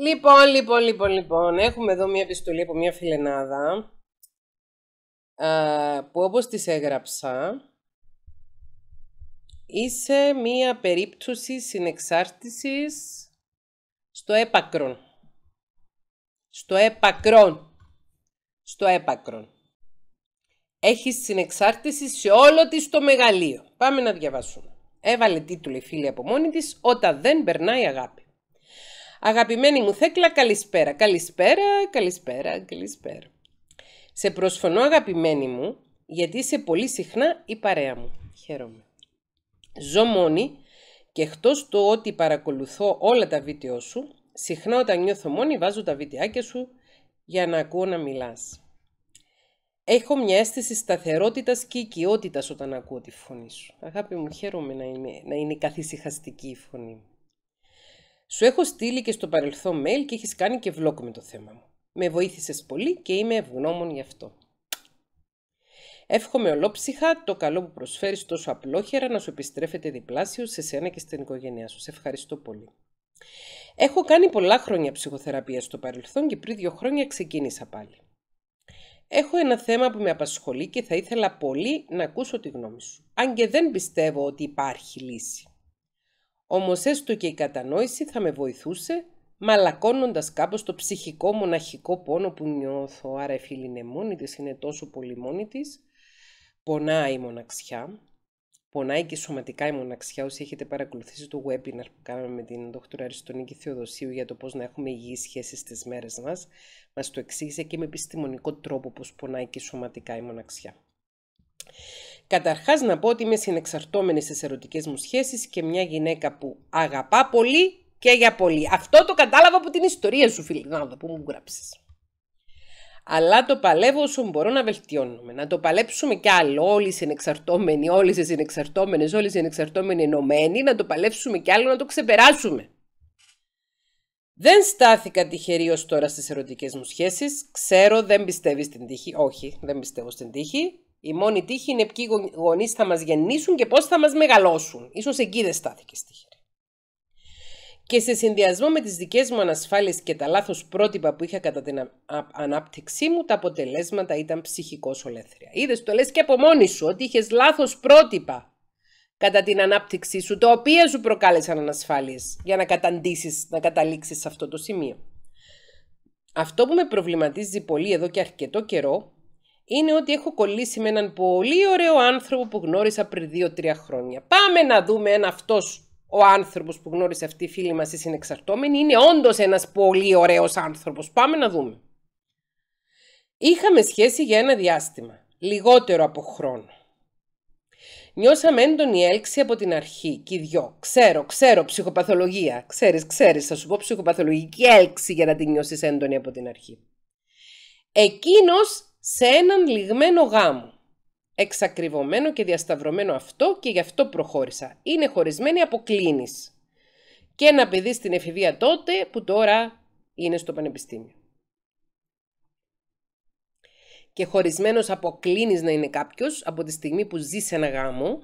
Λοιπόν, λοιπόν, λοιπόν, λοιπόν, έχουμε εδώ μια επιστολή από μια φιλενάδα ε, που όπως της έγραψα είσαι μια περίπτωση συνεξάρτησης στο έπακρον. Στο έπακρον. Στο έπακρον. Έχεις συνεξάρτηση σε όλο της το μεγαλείο. Πάμε να διαβάσουμε. Έβαλε τίτλο η φίλη από μόνη της «Όταν δεν περνάει αγάπη». Αγαπημένη μου Θέκλα, καλησπέρα. Καλησπέρα, καλησπέρα, καλησπέρα. Σε προσφωνώ αγαπημένη μου, γιατί είσαι πολύ συχνά η παρέα μου. Χαίρομαι. Ζω μόνη και εκτός το ότι παρακολουθώ όλα τα βίντεο σου, συχνά όταν νιώθω μόνη βάζω τα βίντεάκια σου για να ακούω να μιλάς. Έχω μια αίσθηση σταθερότητας και οικειότητας όταν ακούω τη φωνή σου. Αγάπη μου, χαίρομαι να είναι, να καθησυχαστική η φωνή μου. Σου έχω στείλει και στο παρελθόν mail και έχεις κάνει και βλόκο με το θέμα μου. Με βοήθησες πολύ και είμαι ευγνώμων γι' αυτό. Εύχομαι ολόψυχα το καλό που προσφέρεις τόσο απλόχερα να σου επιστρέφεται διπλάσιο σε σένα και στην οικογένειά σου. Σε ευχαριστώ πολύ. Έχω κάνει πολλά χρόνια ψυχοθεραπεία στο παρελθόν και πριν δύο χρόνια ξεκίνησα πάλι. Έχω ένα θέμα που με απασχολεί και θα ήθελα πολύ να ακούσω τη γνώμη σου. Αν και δεν πιστεύω ότι υπάρχει λύση. Όμως έστω και η κατανόηση θα με βοηθούσε, μαλακώνοντας κάπως το ψυχικό μοναχικό πόνο που νιώθω. Άρα η φίλη είναι μόνη της, είναι τόσο πολύ μόνη της. Πονάει η μοναξιά. Πονάει και σωματικά η μοναξιά. Όσοι έχετε παρακολουθήσει το webinar που κάναμε με την δόκτωρα Αριστονίκη Θεοδοσίου για το πώς να έχουμε υγιείς σχέσεις στις μέρες μας, μας το εξήγησε και με επιστημονικό τρόπο πώς πονάει και σωματικά η μοναξιά. Καταρχάς να πω ότι είμαι συνεξαρτώμενη στις ερωτικές μου σχέσεις και μια γυναίκα που αγαπά πολύ και για πολύ. Αυτό το κατάλαβα από την ιστορία σου Φιλινάδα που μου γράψεις. Αλλά το παλεύω όσο μπορώ να βελτιώνουμε. Να το παλέψουμε κι άλλο. Όλοι οι συνεξαρτώμενοι, όλες οι συνεξαρτώμενες, όλοι οι συνεξαρτώμενοι ενωμένοι, να το παλέψουμε κι άλλο, να το ξεπεράσουμε. Δεν στάθηκα τυχερή ως τώρα στις ερωτικές μου σχέσεις. Ξέρω δεν πιστεύεις στην τύχη. Όχι, δεν πιστεύω στην τύχη. Η μόνη τύχη είναι ποιοι γονείς θα μας γεννήσουν και πώς θα μας μεγαλώσουν. σω εκεί δεν στάθηκε τύχη. Και σε συνδυασμό με τις δικές μου ανασφάλειες και τα λάθος πρότυπα που είχα κατά την ανάπτυξή μου, τα αποτελέσματα ήταν ψυχικό ολέθρια. Είδες, το λες και από μόνη σου ότι είχες λάθος πρότυπα κατά την ανάπτυξή σου, τα οποία σου προκάλεσαν ανασφάλειες για να καταντήσεις, να καταλήξεις σε αυτό το σημείο. Αυτό που με προβληματίζει πολύ εδώ και αρκετό καιρό είναι ότι έχω κολλήσει με έναν πολύ ωραίο άνθρωπο που γνώρισα πριν 2-3 χρόνια. Πάμε να δούμε αν αυτός ο άνθρωπος που γνώρισε αυτή η φίλη μας ή συνεξαρμένη είναι όντω ένα πολύ ωραίο άνθρωπο. Πάμε να δούμε. Είχαμε σχέσει για ένα διάστημα. Λιγότερο από χρόνο. Γιώσαμε έντονη η συνεξαρτώμενη είναι οντω ενα πολύ ωραιο ανθρωπο Πάμε να δούμε. Είχαμε σχέση για ένα διάστημα, λιγότερο από χρόνο. Νιώσαμε έντονη έλξη από την αρχή και οι δυο. Ξέρω, ξέρω, ψυχοπαθολογία. Ξέρεις, ξέρεις, θα σου πω ψυχοπαθολογική έλξη για να την νιώσεις έντονη από την αρχή. Εκείνος σε έναν λιγμένο γάμο. Εξακριβωμένο και διασταυρωμένο αυτό και γι' αυτό προχώρησα. Είναι χωρισμένη από κλίνης. Και ένα παιδί στην εφηβεία τότε που τώρα είναι στο πανεπιστήμιο. Και χωρισμένος από κλίνης να είναι κάποιος από τη στιγμή που ζει σε ένα γάμο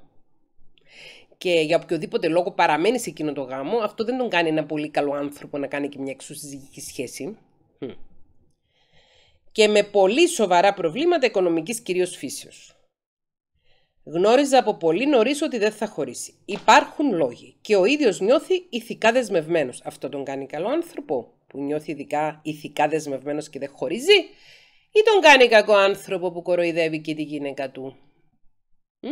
και για οποιοδήποτε λόγο παραμένει σε εκείνο το γάμο, αυτό δεν τον κάνει ένα πολύ καλό άνθρωπο να κάνει και μια εξωσυζυγική σχέση και με πολύ σοβαρά προβλήματα οικονομικής κυρίως φύσεως. Γνώριζα από πολύ νωρίς ότι δεν θα χωρίσει. Υπάρχουν λόγοι και ο ίδιος νιώθει ηθικά δεσμευμένος. Αυτό τον κάνει καλό άνθρωπο που νιώθει ειδικά ηθικά δεσμευμένος και δεν χωρίζει ή τον κάνει κακό άνθρωπο που κοροϊδεύει και τη γυναίκα του. Μ?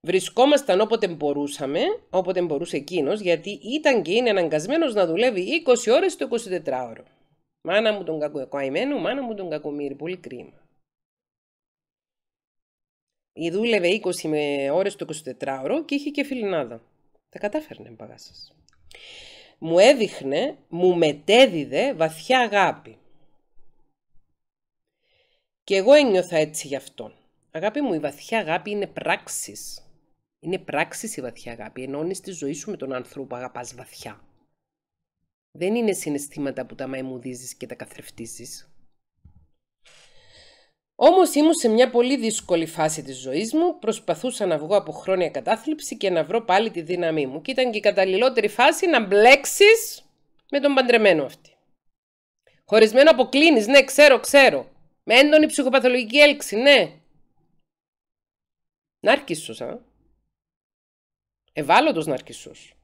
Βρισκόμασταν όποτε μπορούσαμε, όποτε μπορούσε εκείνος, γιατί ήταν και είναι αναγκασμένος να δουλεύει 20 ώρες το 24ωρο. Μάνα μου τον κακοκαημένο, μάνα μου τον κακομύρι, Πολύ κρίμα. Η δούλευε 20 με ώρες το 24ωρο και είχε και φιλινάδα. Τα κατάφερνε μπαγά σας. Μου έδειχνε, μου μετέδιδε βαθιά αγάπη. Και εγώ ένιωθα έτσι γι' αυτόν. Αγάπη μου, η βαθιά αγάπη είναι πράξης. Είναι πράξης η βαθιά αγάπη. Ενώνεις τη ζωή σου με τον άνθρωπο που αγαπάς βαθιά. Δεν είναι συναισθήματα που τα μαϊμουδίζεις και τα καθρεφτίζεις. Όμως ήμουν σε μια πολύ δύσκολη φάση της ζωής μου, προσπαθούσα να βγω από χρόνια κατάθλιψη και να βρω πάλι τη δύναμή μου και ήταν και η καταλληλότερη φάση να μπλέξεις με τον παντρεμένο αυτή. Χωρισμένο αποκλίνεις, ναι, ξέρω, ξέρω. Με έντονη ψυχοπαθολογική έλξη, ναι. Νάρκισσος, α. Ευάλωτος νάρκισσος.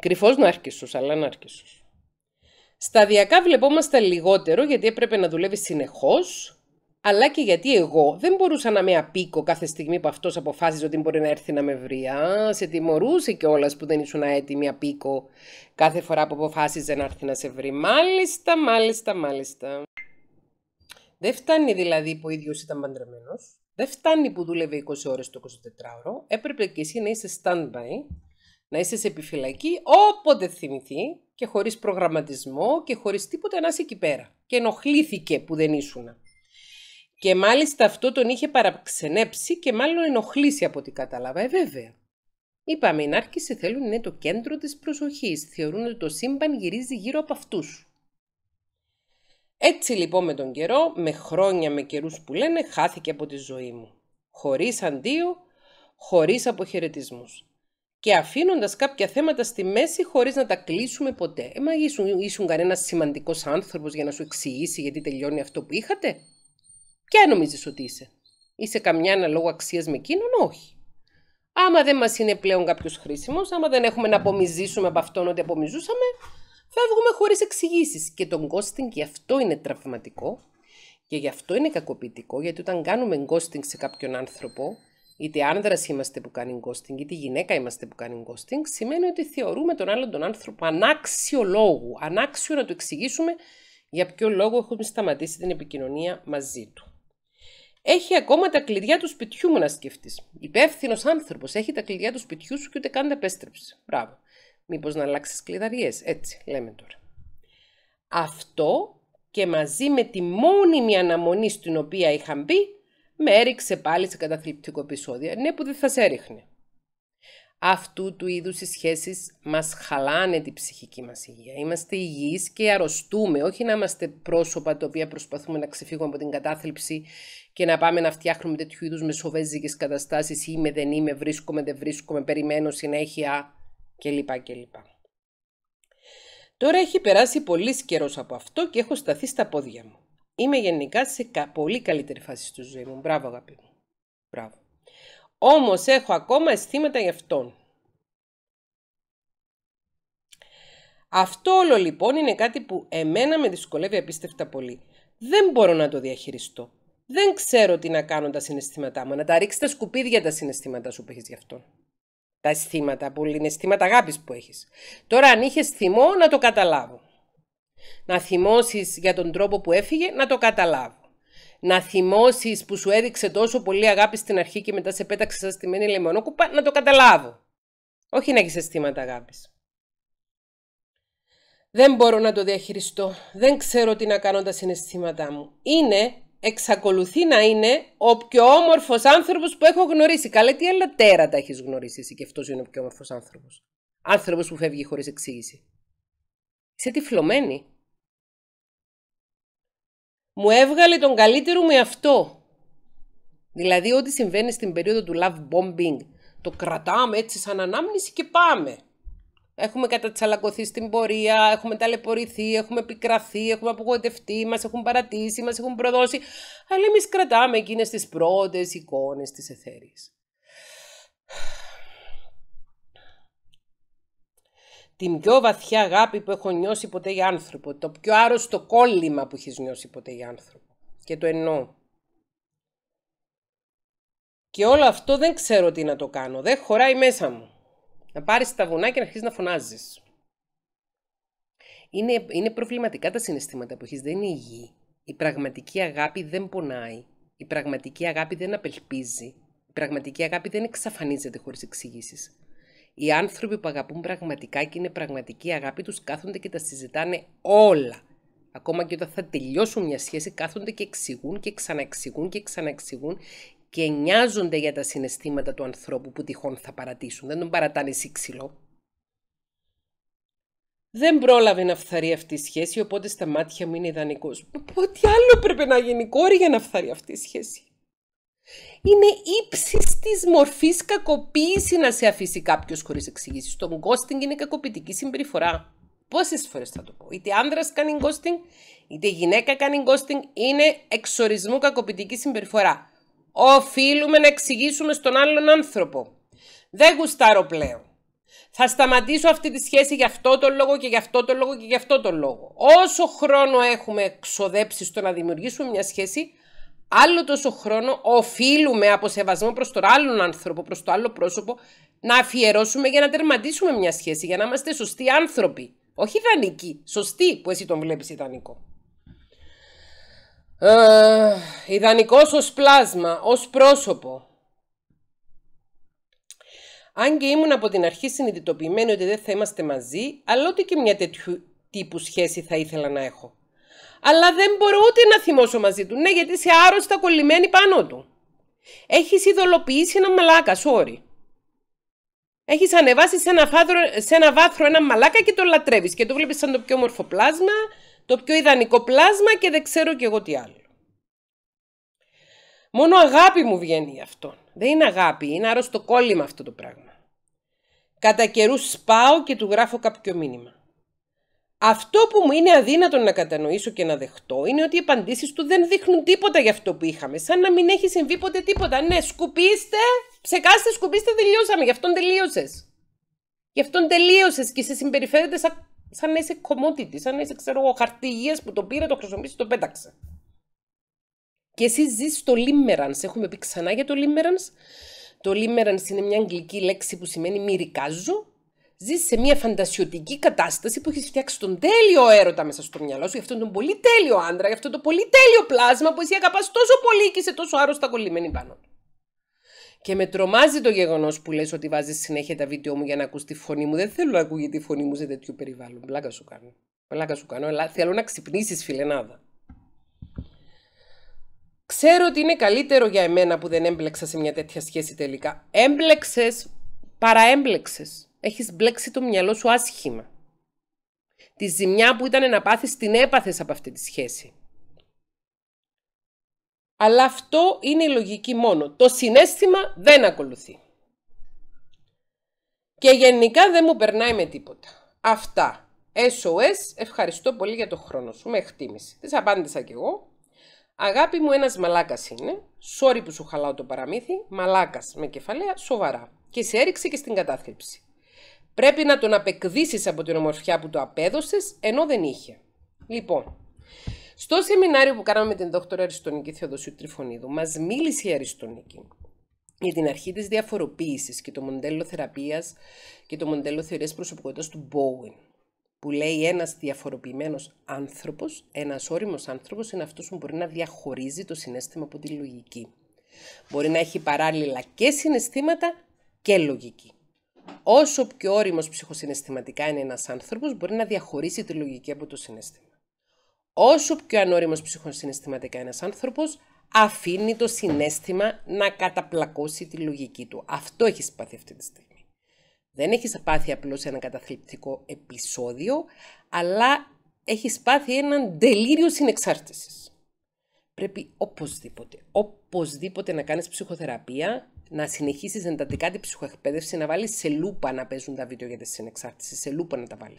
Κρυφός νάρκισσος, αλλά νάρκισσος. Σταδιακά βλεπόμαστε λιγότερο γιατί έπρεπε να δουλεύει συνεχώς, αλλά και γιατί εγώ δεν μπορούσα να με απίκω κάθε στιγμή που αυτός αποφάσιζε ότι μπορεί να έρθει να με βρει. Α, σε τιμωρούσε κιόλας που δεν ήσουν έτοιμη απίκο κάθε φορά που αποφάσιζε να έρθει να σε βρει. Μάλιστα, μάλιστα, μάλιστα. Δεν φτάνει δηλαδή που ο ίδιος ήταν παντρεμένος. Δεν φτάνει που δούλευε 20 ώρες το 24ωρο. Έπρεπε κι εσύ να εισαι standby, να είσαι σε επιφυλακή όποτε θυμηθεί και χωρίς προγραμματισμό και χωρίς τίποτα να είσαι εκεί πέρα. Και ενοχλήθηκε που δεν ήσουν. Και μάλιστα αυτό τον είχε παραξενέψει και μάλλον ενοχλήσει από ό,τι κατάλαβα. Ε, βέβαια. Είπαμε, οι Νάρκησε θέλουν είναι το κέντρο της προσοχής. Θεωρούν ότι το σύμπαν γυρίζει γύρω από αυτούς. Έτσι λοιπόν με τον καιρό, με χρόνια με καιρούς που λένε, χάθηκε από τη ζωή μου. Χωρίς αντίο, χωρίς αποχαιρετισμούς και αφήνοντας κάποια θέματα στη μέση χωρίς να τα κλείσουμε ποτέ. Ε, μα ήσουν, ήσουν κανένας σημαντικός άνθρωπος για να σου εξηγήσει γιατί τελειώνει αυτό που είχατε. Ποια νομίζεις ότι είσαι. Είσαι καμιά αναλόγω αξίας με εκείνον, όχι. Άμα δεν μας είναι πλέον κάποιος χρήσιμος, άμα δεν έχουμε να απομυζήσουμε από αυτόν ότι απομυζούσαμε, φεύγουμε χωρίς εξηγήσεις. Και τον γκόστινγκ γι' αυτό είναι τραυματικό και γι' αυτό είναι κακοποιητικό, γιατί όταν κάνουμε ghosting σε κάποιον άνθρωπο, είτε άνδρα είμαστε που κάνει γκόστινγκ, είτε γυναίκα είμαστε που κάνει γκόστινγκ, σημαίνει ότι θεωρούμε τον άλλον τον άνθρωπο ανάξιο λόγου, ανάξιο να του εξηγήσουμε για ποιο λόγο έχουμε σταματήσει την επικοινωνία μαζί του. Έχει ακόμα τα κλειδιά του σπιτιού μου να σκεφτείς. Υπεύθυνος άνθρωπος έχει τα κλειδιά του σπιτιού σου και ούτε καν τα επέστρεψες. Μπράβο. Μήπως να αλλάξεις κλειδαριές. Έτσι λέμε τώρα. Αυτό και μαζί με τη μόνιμη αναμονή στην οποία είχαν μπει με έριξε πάλι σε καταθλιπτικό επεισόδιο, ναι που δεν θα σε έριχνε. Αυτού του είδους οι σχέσεις μας χαλάνε την ψυχική μας υγεία. Είμαστε υγιείς και αρρωστούμε, όχι να είμαστε πρόσωπα τα οποία προσπαθούμε να ξεφύγουμε από την κατάθλιψη και να πάμε να φτιάχνουμε τέτοιου είδους μεσοβέζικες καταστάσεις, είμαι, δεν είμαι, βρίσκομαι, δεν βρίσκομαι, περιμένω συνέχεια κλπ. κλπ. Τώρα έχει περάσει πολύς καιρός από αυτό και έχω σταθεί στα πόδια μου. Είμαι γενικά σε πολύ καλύτερη φάση στη ζωή μου. Μπράβο, αγαπή μου. Μπράβο. Όμως έχω ακόμα αισθήματα γι' αυτόν. Αυτό όλο λοιπόν είναι κάτι που εμένα με δυσκολεύει απίστευτα πολύ. Δεν μπορώ να το διαχειριστώ. Δεν ξέρω τι να κάνω τα συναισθήματά μου. Να τα ρίξει τα σκουπίδια τα συναισθήματά σου που έχεις γι' αυτόν. Τα αισθήματα που είναι αισθήματα αγάπης που έχεις. Τώρα, αν είχες θυμό, να το καταλάβω να θυμώσεις για τον τρόπο που έφυγε, να το καταλάβω. Να θυμώσεις που σου έδειξε τόσο πολύ αγάπη στην αρχή και μετά σε πέταξε σαν μένη λεμονόκουπα, να το καταλάβω. Όχι να έχεις αισθήματα αγάπης. Δεν μπορώ να το διαχειριστώ. Δεν ξέρω τι να κάνω τα συναισθήματά μου. Είναι, εξακολουθεί να είναι, ο πιο όμορφος άνθρωπος που έχω γνωρίσει. Καλέ, τι άλλα τα έχεις γνωρίσει εσύ και αυτός είναι ο πιο όμορφος άνθρωπος. άνθρωπος που φεύγει χωρίς εξήγηση. Είσαι τυφλωμένη μου έβγαλε τον καλύτερο μου αυτό, Δηλαδή ό,τι συμβαίνει στην περίοδο του love bombing, το κρατάμε έτσι σαν ανάμνηση και πάμε. Έχουμε κατατσαλακωθεί στην πορεία, έχουμε ταλαιπωρηθεί, έχουμε πικραθεί, έχουμε απογοητευτεί, μας έχουν παρατήσει, μας έχουν προδώσει. Αλλά εμείς κρατάμε εκείνες τις πρώτες εικόνες της εθέρης. την πιο βαθιά αγάπη που έχω νιώσει ποτέ για άνθρωπο, το πιο άρρωστο κόλλημα που έχεις νιώσει ποτέ για άνθρωπο. Και το εννοώ. Και όλο αυτό δεν ξέρω τι να το κάνω. Δεν χωράει μέσα μου. Να πάρεις τα βουνά και να αρχίσεις να φωνάζεις. Είναι, είναι προβληματικά τα συναισθήματα που έχεις. Δεν είναι υγιή. Η πραγματική αγάπη δεν πονάει. Η πραγματική αγάπη δεν απελπίζει. Η πραγματική αγάπη δεν εξαφανίζεται χωρίς εξηγήσεις. Οι άνθρωποι που αγαπούν πραγματικά και είναι πραγματική αγάπη τους κάθονται και τα συζητάνε όλα. Ακόμα και όταν θα τελειώσουν μια σχέση κάθονται και εξηγούν και ξαναεξηγούν και ξαναεξηγούν και νοιάζονται για τα συναισθήματα του ανθρώπου που τυχόν θα παρατήσουν. Δεν τον παρατάνε εσύ ξυλό. Δεν πρόλαβε να φθαρεί αυτή η σχέση, οπότε στα μάτια μου είναι ιδανικός. Ό,τι άλλο πρέπει να γίνει κόρη για να φθαρεί αυτή η σχέση. Είναι ύψης της μορφής κακοποίηση να σε αφήσει κάποιος χωρίς εξηγήσεις. Το γκόστινγκ είναι κακοποιητική συμπεριφορά. Πόσες φορές θα το πω. Είτε άνδρας κάνει γκόστινγκ, είτε γυναίκα κάνει γκόστινγκ. είναι εξορισμού κακοποιητική συμπεριφορά. Οφείλουμε να εξηγήσουμε στον άλλον άνθρωπο. Δεν γουστάρω πλέον. Θα σταματήσω αυτή τη σχέση για αυτό τον λόγο και για αυτό τον λόγο και για αυτό τον λόγο. Όσο χρόνο έχουμε ξοδέψει στο να δημιουργήσουμε μια σχέση, άλλο τόσο χρόνο οφείλουμε από σεβασμό προς τον άλλον άνθρωπο, προς το άλλο πρόσωπο, να αφιερώσουμε για να τερματίσουμε μια σχέση, για να είμαστε σωστοί άνθρωποι. Όχι ιδανικοί, σωστοί που εσύ τον βλέπεις ιδανικό. Ε, ιδανικός ως πλάσμα, ως πρόσωπο. Αν και ήμουν από την αρχή συνειδητοποιημένη ότι δεν θα είμαστε μαζί, αλλά ότι και μια τέτοιου τύπου σχέση θα ήθελα να έχω αλλά δεν μπορώ ούτε να θυμώσω μαζί του. Ναι, γιατί είσαι άρρωστα κολλημένη πάνω του. Έχεις ειδωλοποιήσει ένα μαλάκα, sorry. Έχεις ανεβάσει σε ένα, φάδρο, σε ένα βάθρο ένα μαλάκα και το λατρεύεις και το βλέπεις σαν το πιο όμορφο πλάσμα, το πιο ιδανικό πλάσμα και δεν ξέρω κι εγώ τι άλλο. Μόνο αγάπη μου βγαίνει αυτό. Δεν είναι αγάπη, είναι άρρωστο κόλλημα αυτό το πράγμα. Κατά καιρούς σπάω και του γράφω κάποιο μήνυμα. Αυτό που μου είναι αδύνατο να κατανοήσω και να δεχτώ είναι ότι οι απαντήσεις του δεν δείχνουν τίποτα για αυτό που είχαμε. Σαν να μην έχει συμβεί ποτέ τίποτα. Ναι, σκουπίστε, ψεκάστε, σκουπίστε, τελειώσαμε. Γι' αυτόν τελείωσες. Γι' αυτόν τελείωσες και σε συμπεριφέρεται σαν, σαν να είσαι commodity, σαν να είσαι, ξέρω εγώ, χαρτί που το πήρε, το χρησιμοποίησε, το πέταξε. Και εσύ ζεις στο limerence. Έχουμε πει ξανά για το Limerans. Το Limerans είναι μια αγγλική λέξη που σημαίνει μυρικάζω Ζεις σε μια φαντασιωτική κατάσταση που έχεις φτιάξει τον τέλειο έρωτα μέσα στο μυαλό σου, για αυτόν τον πολύ τέλειο άντρα, για αυτόν τον πολύ τέλειο πλάσμα που εσύ αγαπάς τόσο πολύ και είσαι τόσο άρρωστα κολλημένη πάνω Και με τρομάζει το γεγονός που λες ότι βάζεις συνέχεια τα βίντεο μου για να ακούς τη φωνή μου. Δεν θέλω να ακούγεται τη φωνή μου σε τέτοιο περιβάλλον. Πλάκα σου κάνω. Πλάκα σου κάνω, αλλά θέλω να ξυπνήσεις, φιλενάδα. Ξέρω ότι είναι καλύτερο για εμένα που δεν έμπλεξα σε μια τέτοια σχέση τελικά. Έμπλεξες, παραέμπλεξε έχεις μπλέξει το μυαλό σου άσχημα. Τη ζημιά που ήταν να πάθεις την έπαθες από αυτή τη σχέση. Αλλά αυτό είναι η λογική μόνο. Το συνέστημα δεν ακολουθεί. Και γενικά δεν μου περνάει με τίποτα. Αυτά. SOS, ευχαριστώ πολύ για το χρόνο σου. Με εκτίμηση. τις απάντησα κι εγώ. Αγάπη μου, ένας μαλάκας είναι. Sorry που σου χαλάω το παραμύθι. Μαλάκας με κεφαλαία, σοβαρά. Και σε έριξε και στην κατάθλιψη. Πρέπει να τον απεκδίσεις από την ομορφιά που το απέδωσες, ενώ δεν είχε. Λοιπόν, στο σεμινάριο που κάναμε με την δόκτωρα Αριστονική Θεοδοσίου Τριφωνίδου, μας μίλησε η Αριστονική για την αρχή της διαφοροποίησης και το μοντέλο θεραπείας και το μοντέλο θεωρίας προσωπικότητας του Bowen που λέει ένας διαφοροποιημένος άνθρωπος, ένας όριμος άνθρωπος είναι αυτός που μπορεί να διαχωρίζει το συνέστημα από τη λογική. Μπορεί να έχει παράλληλα και συναισθήματα και λογική. Όσο πιο όριμος ψυχοσυναισθηματικά είναι ένας άνθρωπος, μπορεί να διαχωρίσει τη λογική από το συνέστημα. Όσο πιο ανώριμος ψυχοσυναισθηματικά ένας άνθρωπος, αφήνει το συνέστημα να καταπλακώσει τη λογική του. Αυτό έχεις πάθει αυτή τη στιγμή. Δεν έχεις πάθει απλώς ένα καταθλιπτικό επεισόδιο, αλλά έχεις πάθει έναν τελείριο συνεξάρτησης. Πρέπει οπωσδήποτε, οπωσδήποτε να κάνεις ψυχοθεραπεία να συνεχίσεις εντατικά την ψυχοεκπαίδευση, να βάλεις σε λούπα να παίζουν τα βίντεο για τη συνεξάρτηση, σε λούπα να τα βάλεις.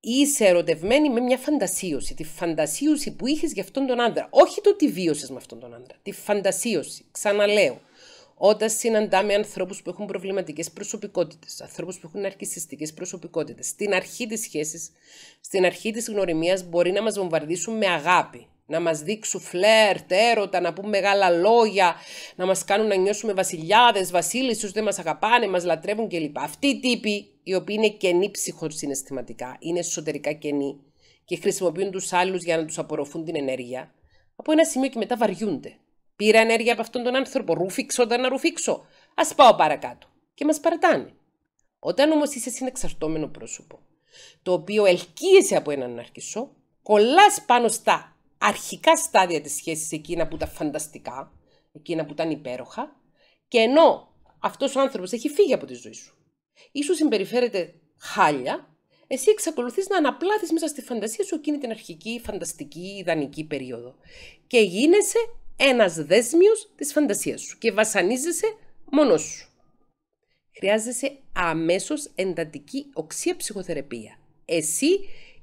Είσαι ερωτευμένη με μια φαντασίωση. Τη φαντασίωση που είχες για αυτόν τον άντρα. Όχι το τι βίωσες με αυτόν τον άντρα. Τη φαντασίωση. Ξαναλέω. Όταν συναντάμε ανθρώπους που έχουν προβληματικές προσωπικότητες, ανθρώπους που έχουν αρκιστικέ προσωπικότητες, στην αρχή της σχέσης, στην αρχή της γνωριμίας, μπορεί να μας βομβαρδίσουν με αγάπη, να μας δείξουν φλερτ, έρωτα, να πούμε μεγάλα λόγια, να μας κάνουν να νιώσουμε βασιλιάδες, βασίλισσους, δεν μας αγαπάνε, μας λατρεύουν κλπ. Αυτοί οι τύποι, οι οποίοι είναι κενοί ψυχοσυναισθηματικά, είναι εσωτερικά κενοί και χρησιμοποιούν τους άλλους για να τους απορροφούν την ενέργεια, από ένα σημείο και μετά βαριούνται. Πήρα ενέργεια από αυτόν τον άνθρωπο, ρούφιξω όταν να ρούφιξω, ας πάω παρακάτω και μας παρατάνε. Όταν όμως είσαι συνεξαρτώμενο πρόσωπο, το οποίο ελκύεσαι από έναν αρχισό, κολλάς πάνω στα αρχικά στάδια της σχέσης, εκείνα που τα φανταστικά, εκείνα που ήταν υπέροχα, και ενώ αυτός ο άνθρωπος έχει φύγει από τη ζωή σου, ίσως σου συμπεριφέρεται χάλια, εσύ εξακολουθείς να αναπλάθεις μέσα στη φαντασία σου εκείνη την αρχική, φανταστική, ιδανική περίοδο. Και γίνεσαι ένας δέσμιος της φαντασίας σου και βασανίζεσαι μόνος σου. Χρειάζεσαι αμέσως εντατική οξία ψυχοθεραπεία. Εσύ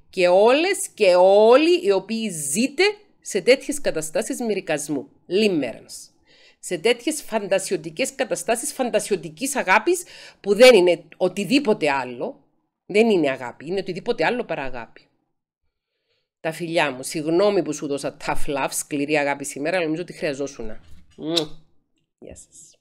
και όλες και όλοι οι οποίοι ζείτε σε τέτοιες καταστάσεις μυρικασμού, Λίμερνς. Σε τέτοιες φαντασιωτικές καταστάσεις φαντασιωτικής αγάπης που δεν είναι οτιδήποτε άλλο, δεν είναι αγάπη, είναι οτιδήποτε άλλο παρά αγάπη. Τα φιλιά μου, συγγνώμη που σου δώσα tough love, σκληρή αγάπη σήμερα, αλλά νομίζω ότι χρειαζόσουνα. Γεια σας.